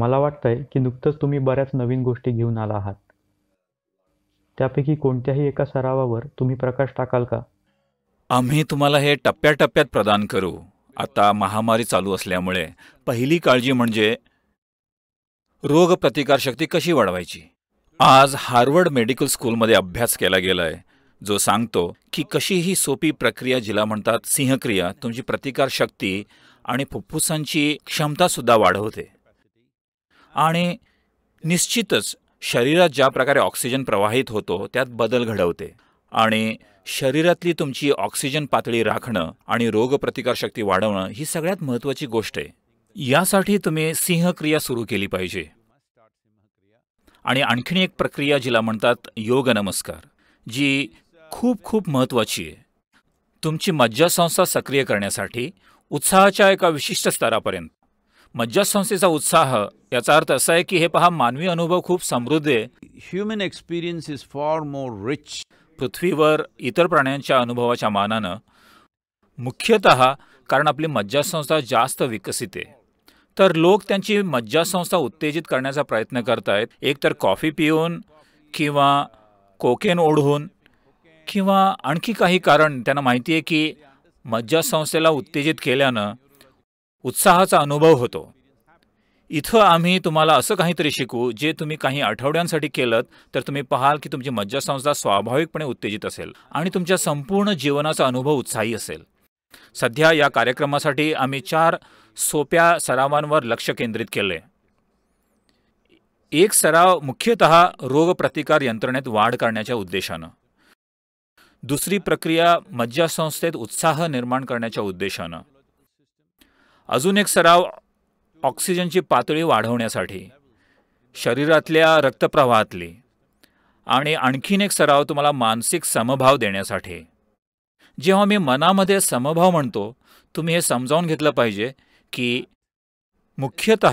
मला वाटतंय की नुकतंच तुम्ही बऱ्याच नवीन गोष्टी घेऊन आला आहात त्यापैकी कोणत्याही एका सरावावर तुम्ही प्रकाश टाकाल का आम्ही तुम्हाला हे टप्प्याटप्प्यात प्रदान करू आता महामारी चालू असल्यामुळे पहिली काळजी म्हणजे रोग प्रतिकारशक्ती कशी वाढवायची आज हार्वर्ड मेडिकल स्कूलमध्ये अभ्यास केला गेलाय जो सांगतो की कशी ही सोपी प्रक्रिया जिला म्हणतात सिंहक्रिया तुमची प्रतिकारशक्ती आणि फुफ्फुसांची क्षमतासुद्धा वाढवते आणि निश्चितच शरीरात ज्या प्रकारे ऑक्सिजन प्रवाहित होतो त्यात बदल घडवते आणि शरीरातली तुमची ऑक्सिजन पातळी राखणं आणि रोगप्रतिकारशक्ती वाढवणं ही सगळ्यात महत्त्वाची गोष्ट आहे यासाठी तुम्ही सिंहक्रिया सुरू केली पाहिजे आणि आणखीन एक प्रक्रिया जिला म्हणतात योग नमस्कार जी खूप खूप महत्त्वाची आहे तुमची मज्जासंस्था सक्रिय करण्यासाठी उत्साहाच्या एका विशिष्ट स्तरापर्यंत मज्जासंस्थेचा उत्साह याचा अर्थ असा आहे की हे पहा मानवी अनुभव खूप समृद्ध आहे human experience is for more rich पृथ्वीवर इतर प्राण्यांच्या अनुभवाच्या मानानं मुख्यतः कारण आपली मज्जासंस्था जास्त विकसित आहे तर लोक त्यांची मज्जासंस्था उत्तेजित करण्याचा प्रयत्न करत एक एकतर कॉफी पिऊन किंवा कोकेन ओढून किंवा आणखी काही कारण त्यांना माहिती आहे की मज्जासंस्थेला उत्तेजित केल्यानं उत्साहाचा अनुभव होतो इथं आम्ही तुम्हाला असं काहीतरी शिकू जे तुम्ही काही आठवड्यांसाठी केलं तर तुम्ही पाहाल की तुमची मज्जासंस्था स्वाभाविकपणे उत्तेजित असेल आणि तुमच्या संपूर्ण जीवनाचा अनुभव उत्साही असेल सध्या या कार्यक्रमासाठी आम्ही चार सोप्या सरावांवर लक्ष केंद्रित केले एक सराव मुख्यतः रोगप्रतिकार यंत्रणेत वाढ करण्याच्या उद्देशानं दुसरी प्रक्रिया मज्जासंस्थेत उत्साह निर्माण करण्याच्या उद्देशानं अजून एक सराव ऑक्सिजनची पातळी वाढवण्यासाठी शरीरातल्या रक्तप्रवाहातली आणि आणखीन एक सराव तुम्हाला मानसिक समभाव देण्यासाठी जेव्हा मी मनामध्ये समभाव म्हणतो तुम्ही हे समजावून घेतलं पाहिजे की मुख्यत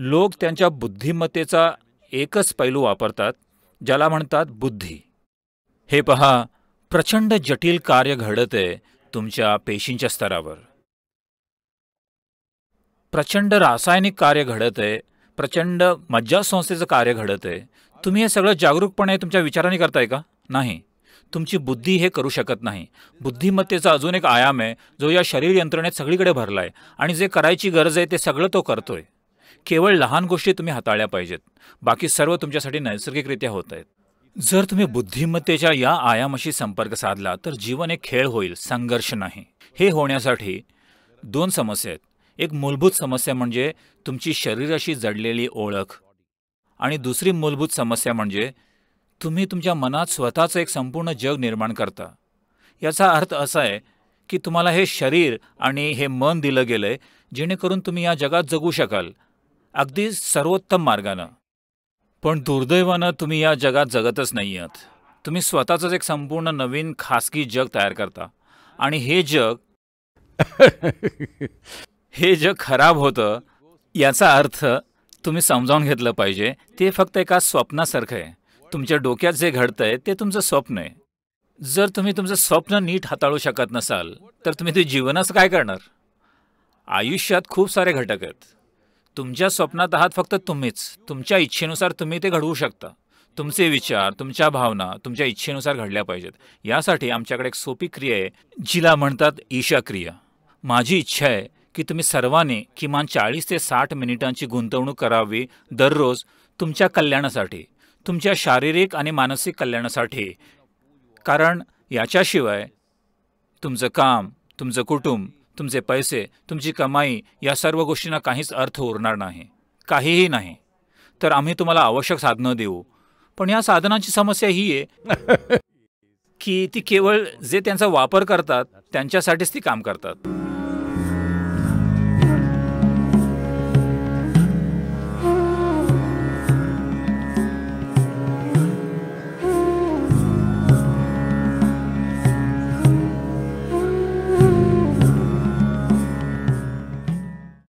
लोक त्यांच्या बुद्धिमत्तेचा एकच पैलू वापरतात ज्याला म्हणतात बुद्धी हे पहा प्रचंड जटिल कार्य घडत आहे तुमच्या पेशींच्या स्तरावर प्रचंड रासायनिक कार्य घडत आहे प्रचंड मज्जासंस्थेचं कार्य घडत आहे तुम्ही हे सगळं जागरूकपणे तुमच्या विचारांनी करताय का नाही तुमची बुद्धी हे करू शकत नाही बुद्धिमत्तेचा अजून एक आयाम आहे जो या शरीर यंत्रणेत सगळीकडे भरला आहे आणि जे करायची गरज आहे ते सगळं तो करतोय केवळ लहान गोष्टी तुम्ही हाताळल्या पाहिजेत बाकी सर्व तुमच्यासाठी नैसर्गिकरित्या होत आहेत जर तुम्ही बुद्धिमत्तेच्या या आयामाशी संपर्क साधला तर जीवन एक खेळ होईल संघर्ष नाही हे होण्यासाठी दोन समस्या आहेत एक मूलभूत समस्या म्हणजे तुमची शरीराशी जडलेली ओळख आणि दुसरी मूलभूत समस्या म्हणजे तुम्ही तुमच्या मनात स्वतःचं एक संपूर्ण जग निर्माण करता याचा अर्थ असा आहे की तुम्हाला हे शरीर आणि हे मन दिलं गेलं आहे जेणेकरून तुम्ही या जगात जगू शकाल अगदी सर्वोत्तम मार्गानं पण दुर्दैवानं तुम्ही या जगात जगतच नाही आहात तुम्ही स्वतःचंच एक संपूर्ण नवीन खासगी जग तयार करता आणि हे जग हे जग खराब होतं याचा अर्थ तुम्ही समजावून घेतलं पाहिजे ते फक्त एका स्वप्नासारखं आहे तुमच्या डोक्यात जे घडतंय ते तुमचं स्वप्न आहे जर तुम्ही तुमचं स्वप्न नीट हाताळू शकत नसाल तर तुम्ही ते जीवनाचं काय करणार आयुष्यात खूप सारे घटक आहेत तुमच्या स्वप्नात आहात फक्त तुम्हीच तुमच्या इच्छेनुसार तुम्ही ते घडवू शकता तुमचे विचार तुमच्या भावना तुमच्या इच्छेनुसार घडल्या पाहिजेत यासाठी आमच्याकडे एक सोपी क्रिया आहे जिला म्हणतात ईशा क्रिया माझी इच्छा आहे की तुम्ही सर्वाने किमान चाळीस ते साठ मिनिटांची गुंतवणूक करावी दररोज तुमच्या कल्याणासाठी तुमच्या शारीरिक आणि मानसिक कल्याणासाठी कारण याच्याशिवाय तुमचं काम तुमचं कुटुंब तुमचे पैसे तुमची कमाई या सर्व गोष्टींना काहीच अर्थ उरणार नाही काहीही नाही तर आम्ही तुम्हाला आवश्यक साधनं देऊ पण या साधनांची समस्या ही आहे की ती केवळ जे त्यांचा वापर करतात त्यांच्यासाठीच ती काम करतात